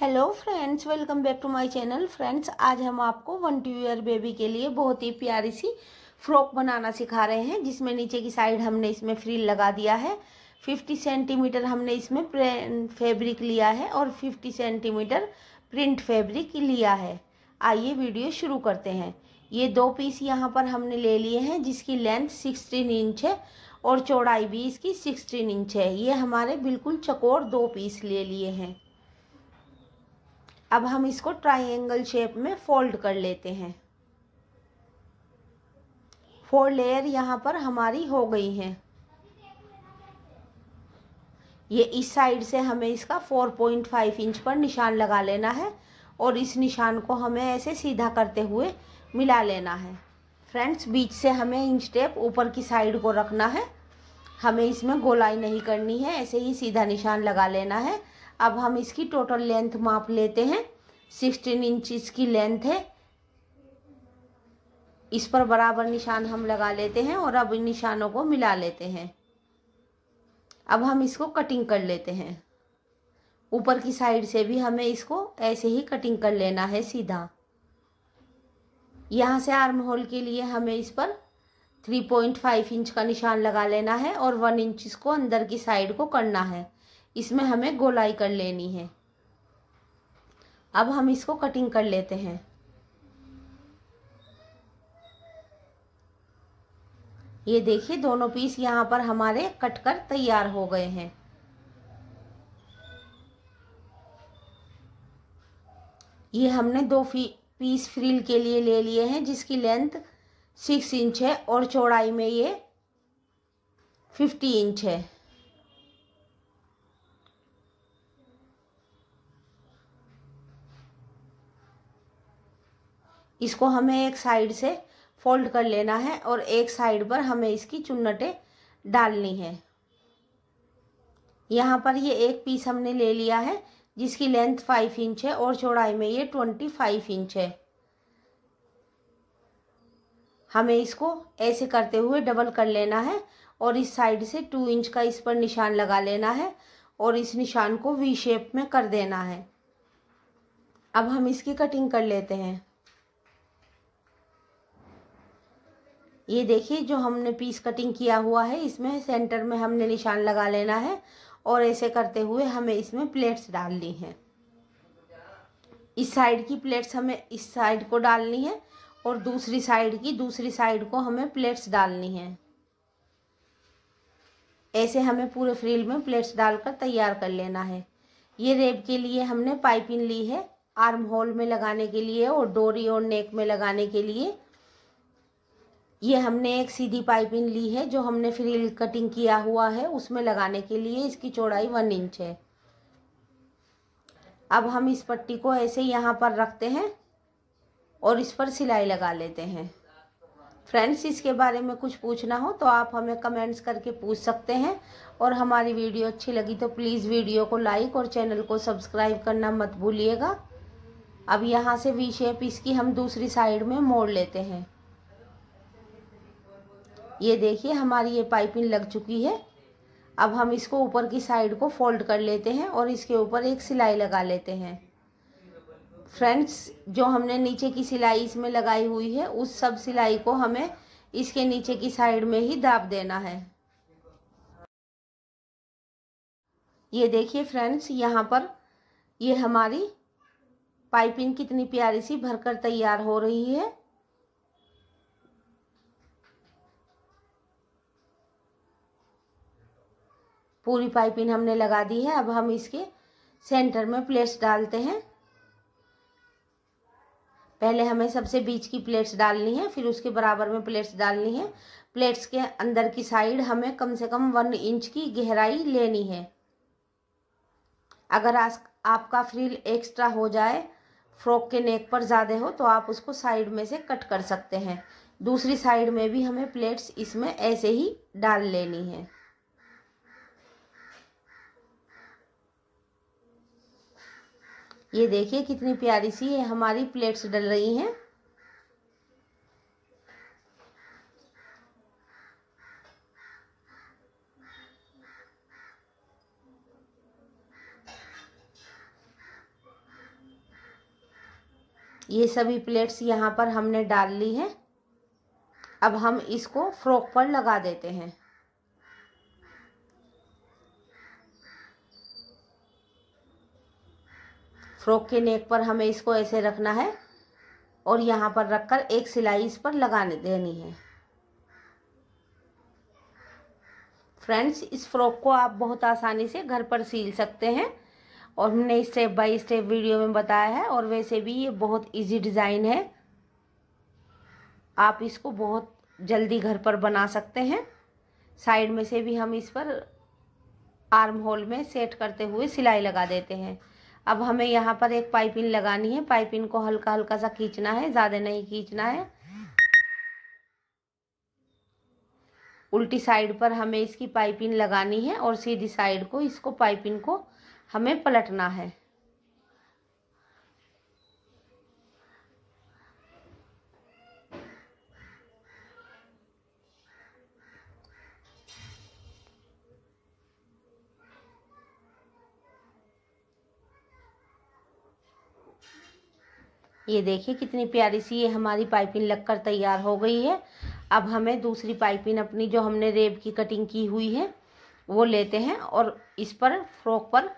hello friends welcome back to my channel friends आज हम आपको वन टू ईयर बेबी के लिए बहुत ही प्यारी सी फ्रॉक बनाना सिखा रहे हैं जिसमें नीचे की साइड हमने इसमें फ्रिल लगा दिया है 50 सेंटीमीटर हमने इसमें फैब्रिक लिया है और 50 सेंटीमीटर प्रिंट फैब्रिक लिया है आइए वीडियो शुरू करते हैं ये दो पीस यहाँ पर हमने ले लिए हैं जिसकी लेंथ सिक्सटीन इंच है और चौड़ाई भी इसकी सिक्सटीन इंच है ये हमारे बिल्कुल चकोर दो पीस ले लिए हैं अब हम इसको ट्राइंगल शेप में फोल्ड कर लेते हैं फोर लेयर यहाँ पर हमारी हो गई है ये इस साइड से हमें इसका फोर पॉइंट फाइव इंच पर निशान लगा लेना है और इस निशान को हमें ऐसे सीधा करते हुए मिला लेना है फ्रेंड्स बीच से हमें इंच टेप ऊपर की साइड को रखना है हमें इसमें गोलाई नहीं करनी है ऐसे ही सीधा निशान लगा लेना है अब हम इसकी टोटल लेंथ माप लेते हैं सिक्सटीन इंच इसकी लेंथ है इस पर बराबर निशान हम लगा लेते हैं और अब इन निशानों को मिला लेते हैं अब हम इसको कटिंग कर लेते हैं ऊपर की साइड से भी हमें इसको ऐसे ही कटिंग कर लेना है सीधा यहाँ से आर्म होल के लिए हमें इस पर थ्री पॉइंट फाइव इंच का निशान लगा लेना है और वन इंच इसको अंदर की साइड को करना है इसमें हमें गोलाई कर लेनी है अब हम इसको कटिंग कर लेते हैं ये देखिए दोनों पीस यहाँ पर हमारे कट कर तैयार हो गए हैं ये हमने दो पीस फ्रिल के लिए ले लिए हैं जिसकी लेंथ सिक्स इंच है और चौड़ाई में ये फिफ्टी इंच है इसको हमें एक साइड से फोल्ड कर लेना है और एक साइड पर हमें इसकी चुन्नटें डालनी है यहाँ पर ये एक पीस हमने ले लिया है जिसकी लेंथ फाइव इंच है और चौड़ाई में ये ट्वेंटी फाइव इंच है हमें इसको ऐसे करते हुए डबल कर लेना है और इस साइड से टू इंच का इस पर निशान लगा लेना है और इस निशान को वी शेप में कर देना है अब हम इसकी कटिंग कर लेते हैं ये देखिए जो हमने पीस कटिंग किया हुआ है इसमें सेंटर में हमने निशान लगा लेना है और ऐसे करते हुए हमें इसमें प्लेट्स डालनी है इस साइड की प्लेट्स हमें इस साइड को डालनी है और दूसरी साइड की दूसरी साइड को हमें प्लेट्स डालनी है ऐसे हमें पूरे फ्रील में प्लेट्स डालकर तैयार कर लेना है ये रेब के लिए हमने पाइपिंग ली है आर्म होल में लगाने के लिए और डोरी और नेक में लगाने के लिए ये हमने एक सीधी पाइपिंग ली है जो हमने फ्रिल कटिंग किया हुआ है उसमें लगाने के लिए इसकी चौड़ाई वन इंच है अब हम इस पट्टी को ऐसे यहाँ पर रखते हैं और इस पर सिलाई लगा लेते हैं फ्रेंड्स इसके बारे में कुछ पूछना हो तो आप हमें कमेंट्स करके पूछ सकते हैं और हमारी वीडियो अच्छी लगी तो प्लीज़ वीडियो को लाइक और चैनल को सब्सक्राइब करना मत भूलिएगा अब यहाँ से वी शेप इसकी हम दूसरी साइड में मोड़ लेते हैं ये देखिए हमारी ये पाइपिंग लग चुकी है अब हम इसको ऊपर की साइड को फोल्ड कर लेते हैं और इसके ऊपर एक सिलाई लगा लेते हैं फ्रेंड्स जो हमने नीचे की सिलाई इसमें लगाई हुई है उस सब सिलाई को हमें इसके नीचे की साइड में ही दाब देना है ये देखिए फ्रेंड्स यहाँ पर ये हमारी पाइपिंग कितनी प्यारी सी भरकर तैयार हो रही है पूरी पाइपिंग हमने लगा दी है अब हम इसके सेंटर में प्लेट्स डालते हैं पहले हमें सबसे बीच की प्लेट्स डालनी है फिर उसके बराबर में प्लेट्स डालनी है प्लेट्स के अंदर की साइड हमें कम से कम वन इंच की गहराई लेनी है अगर आज आपका फ्रिल एक्स्ट्रा हो जाए फ्रॉक के नेक पर ज़्यादा हो तो आप उसको साइड में से कट कर सकते हैं दूसरी साइड में भी हमें प्लेट्स इसमें ऐसे ही डाल लेनी है ये देखिए कितनी प्यारी सी ये हमारी प्लेट्स डल रही हैं ये सभी प्लेट्स यहाँ पर हमने डाल ली हैं अब हम इसको फ्रॉक पर लगा देते हैं फ्रॉक के नेक पर हमें इसको ऐसे रखना है और यहाँ पर रखकर एक सिलाई इस पर लगाने देनी है फ्रेंड्स इस फ्रॉक को आप बहुत आसानी से घर पर सील सकते हैं और हमने स्टेप बाय स्टेप वीडियो में बताया है और वैसे भी ये बहुत इजी डिज़ाइन है आप इसको बहुत जल्दी घर पर बना सकते हैं साइड में से भी हम इस पर आर्म होल में सेट करते हुए सिलाई लगा देते हैं अब हमें यहाँ पर एक पाइपिंग लगानी है पाइपिन को हल्का हल्का सा खींचना है ज़्यादा नहीं खींचना है उल्टी साइड पर हमें इसकी पाइपिंग लगानी है और सीधी साइड को इसको पाइपिंग को हमें पलटना है ये देखिए कितनी प्यारी सी ये हमारी पाइपिंग लगकर तैयार हो गई है अब हमें दूसरी पाइपिंग अपनी जो हमने रेब की कटिंग की हुई है वो लेते हैं और इस पर फ्रॉक पर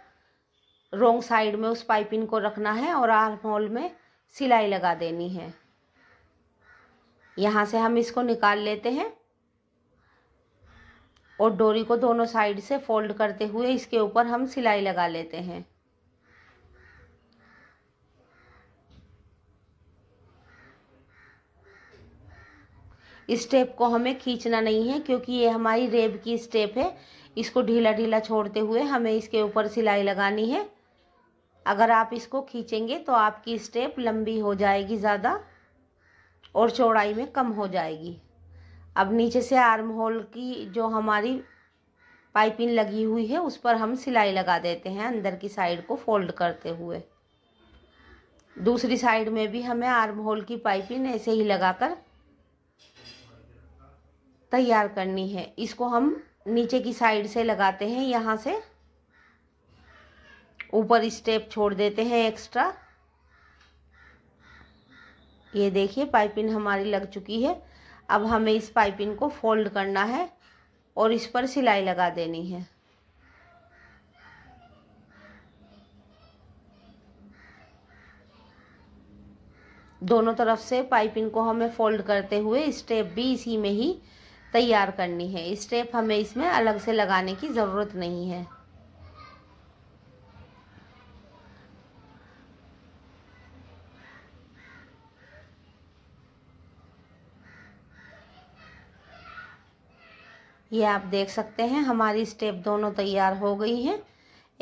रोंग साइड में उस पाइपिंग को रखना है और आर्म होल में सिलाई लगा देनी है यहाँ से हम इसको निकाल लेते हैं और डोरी को दोनों साइड से फोल्ड करते हुए इसके ऊपर हम सिलाई लगा लेते हैं स्टेप को हमें खींचना नहीं है क्योंकि ये हमारी रेब की स्टेप है इसको ढीला ढीला छोड़ते हुए हमें इसके ऊपर सिलाई लगानी है अगर आप इसको खींचेंगे तो आपकी स्टेप लंबी हो जाएगी ज़्यादा और चौड़ाई में कम हो जाएगी अब नीचे से आर्म होल की जो हमारी पाइपिंग लगी हुई है उस पर हम सिलाई लगा देते हैं अंदर की साइड को फोल्ड करते हुए दूसरी साइड में भी हमें आर्म होल की पाइपिंग ऐसे ही लगाकर तैयार करनी है इसको हम नीचे की साइड से लगाते हैं यहाँ से ऊपर स्टेप छोड़ देते हैं एक्स्ट्रा ये देखिए पाइपिंग हमारी लग चुकी है अब हमें इस पाइपिंग को फोल्ड करना है और इस पर सिलाई लगा देनी है दोनों तरफ से पाइपिंग को हमें फोल्ड करते हुए स्टेप भी इसी में ही तैयार करनी है स्टेप हमें इसमें अलग से लगाने की ज़रूरत नहीं है ये आप देख सकते हैं हमारी स्टेप दोनों तैयार हो गई हैं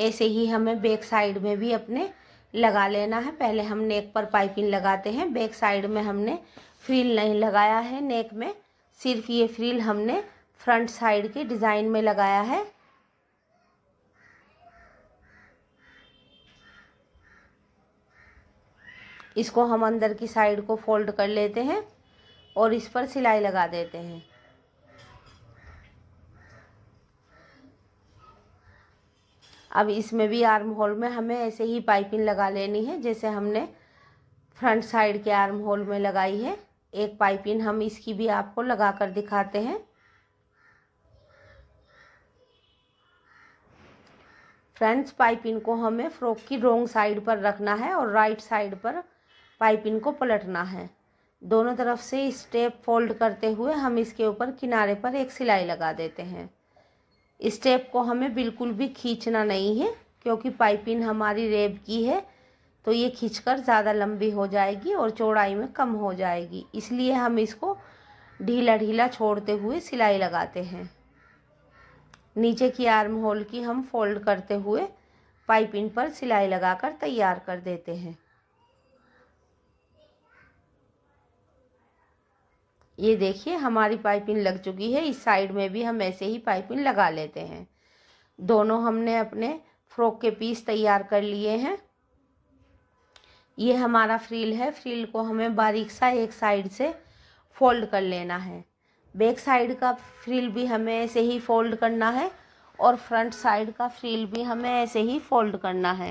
ऐसे ही हमें बैक साइड में भी अपने लगा लेना है पहले हम नेक पर पाइपिंग लगाते हैं बैक साइड में हमने फील नहीं लगाया है नेक में सिर्फ ये फ्रिल हमने फ्रंट साइड के डिज़ाइन में लगाया है इसको हम अंदर की साइड को फोल्ड कर लेते हैं और इस पर सिलाई लगा देते हैं अब इसमें भी आर्म होल में हमें ऐसे ही पाइपिंग लगा लेनी है जैसे हमने फ्रंट साइड के आर्म होल में लगाई है एक पाइपिंग हम इसकी भी आपको लगा कर दिखाते हैं फ्रेंड्स पाइपिंग को हमें फ्रॉक की रोंग साइड पर रखना है और राइट साइड पर पाइपिंग को पलटना है दोनों तरफ से स्टेप फोल्ड करते हुए हम इसके ऊपर किनारे पर एक सिलाई लगा देते हैं स्टेप को हमें बिल्कुल भी खींचना नहीं है क्योंकि पाइपिंग हमारी रेब की है तो ये खींचकर ज़्यादा लंबी हो जाएगी और चौड़ाई में कम हो जाएगी इसलिए हम इसको ढीला ढीला छोड़ते हुए सिलाई लगाते हैं नीचे की आर्म होल की हम फोल्ड करते हुए पाइपिंग पर सिलाई लगाकर तैयार कर देते हैं ये देखिए हमारी पाइपिंग लग चुकी है इस साइड में भी हम ऐसे ही पाइपिंग लगा लेते हैं दोनों हमने अपने फ्रॉक के पीस तैयार कर लिए हैं ये हमारा फ्रिल है फ्रिल को हमें बारीक सा एक साइड से फोल्ड कर लेना है बैक साइड का फ्रिल भी हमें ऐसे ही फोल्ड करना है और फ्रंट साइड का फ्रिल भी हमें ऐसे ही फोल्ड करना है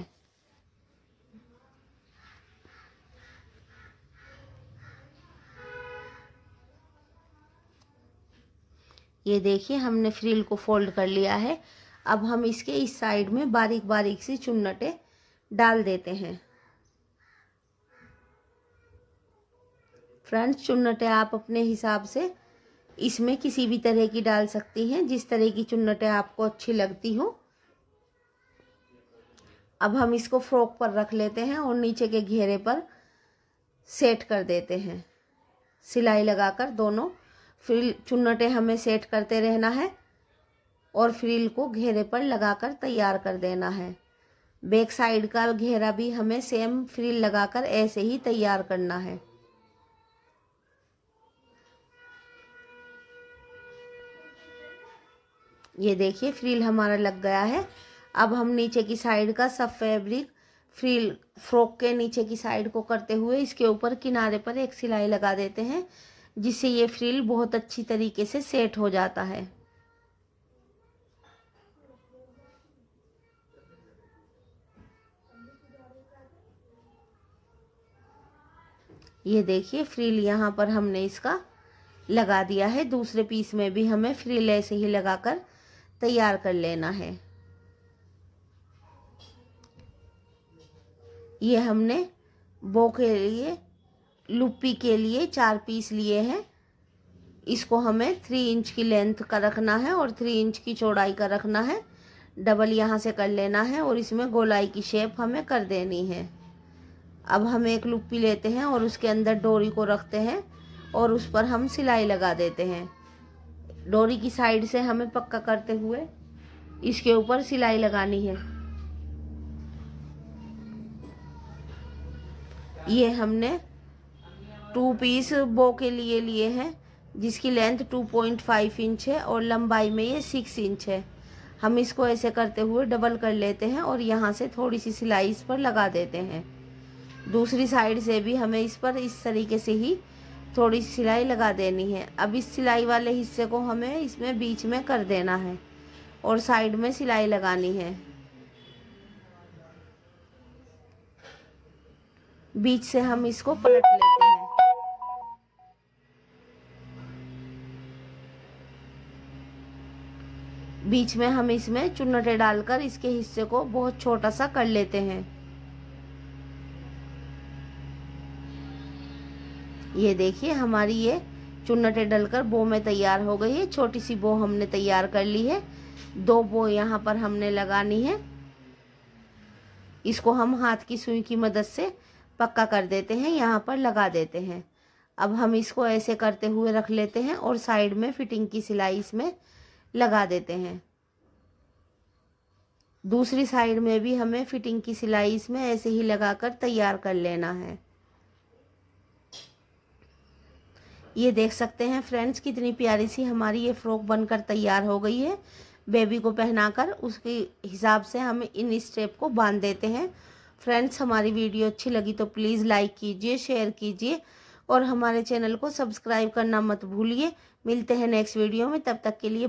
ये देखिए हमने फ्रिल को फोल्ड कर लिया है अब हम इसके इस साइड में बारीक बारीक सी चुन्नटें डाल देते हैं फ्रंट चुन्नटें आप अपने हिसाब से इसमें किसी भी तरह की डाल सकती हैं जिस तरह की चुन्नटें आपको अच्छी लगती हो अब हम इसको फ्रॉक पर रख लेते हैं और नीचे के घेरे पर सेट कर देते हैं सिलाई लगाकर दोनों फ्रिल चुन्नटें हमें सेट करते रहना है और फ्रिल को घेरे पर लगाकर तैयार कर देना है बैक साइड का घेरा भी हमें सेम फ्रिल लगाकर ऐसे ही तैयार करना है ये देखिए फ्रिल हमारा लग गया है अब हम नीचे की साइड का सब फैब्रिक फ्रील फ्रॉक के नीचे की साइड को करते हुए इसके ऊपर किनारे पर एक सिलाई लगा देते हैं जिससे ये फ्रिल बहुत अच्छी तरीके से सेट हो जाता है ये देखिए फ्रिल यहाँ पर हमने इसका लगा दिया है दूसरे पीस में भी हमें फ्रिल ऐसे ही लगाकर तैयार कर लेना है ये हमने बो के लिए लुपी के लिए चार पीस लिए हैं इसको हमें थ्री इंच की लेंथ का रखना है और थ्री इंच की चौड़ाई का रखना है डबल यहाँ से कर लेना है और इसमें गोलाई की शेप हमें कर देनी है अब हम एक लुप्पी लेते हैं और उसके अंदर डोरी को रखते हैं और उस पर हम सिलाई लगा देते हैं डोरी की साइड से हमें पक्का करते हुए इसके ऊपर सिलाई लगानी है ये हमने टू पीस बो के लिए लिए हैं जिसकी लेंथ 2.5 इंच है और लंबाई में ये सिक्स इंच है हम इसको ऐसे करते हुए डबल कर लेते हैं और यहाँ से थोड़ी सी सिलाई इस पर लगा देते हैं दूसरी साइड से भी हमें इस पर इस तरीके से ही थोड़ी सिलाई लगा देनी है अब इस सिलाई वाले हिस्से को हमें इसमें बीच में कर देना है और साइड में सिलाई लगानी है बीच से हम इसको पलट लेते हैं बीच में हम इसमें चुन्नटे डालकर इसके हिस्से को बहुत छोटा सा कर लेते हैं ये देखिए हमारी ये चुन्नटे डलकर बो में तैयार हो गई है छोटी सी बो हमने तैयार कर ली है दो बो यहाँ पर हमने लगानी है इसको हम हाथ की सुई की मदद से पक्का कर देते हैं यहाँ पर लगा देते हैं अब हम इसको ऐसे करते हुए रख लेते हैं और साइड में फिटिंग की सिलाई इसमें लगा देते हैं दूसरी साइड में भी हमें फिटिंग की सिलाई इसमें ऐसे ही लगाकर तैयार कर लेना है ये देख सकते हैं फ्रेंड्स कितनी प्यारी सी हमारी ये फ्रॉक बनकर तैयार हो गई है बेबी को पहनाकर उसके हिसाब से हम इन स्टेप को बांध देते हैं फ्रेंड्स हमारी वीडियो अच्छी लगी तो प्लीज़ लाइक कीजिए शेयर कीजिए और हमारे चैनल को सब्सक्राइब करना मत भूलिए मिलते हैं नेक्स्ट वीडियो में तब तक के लिए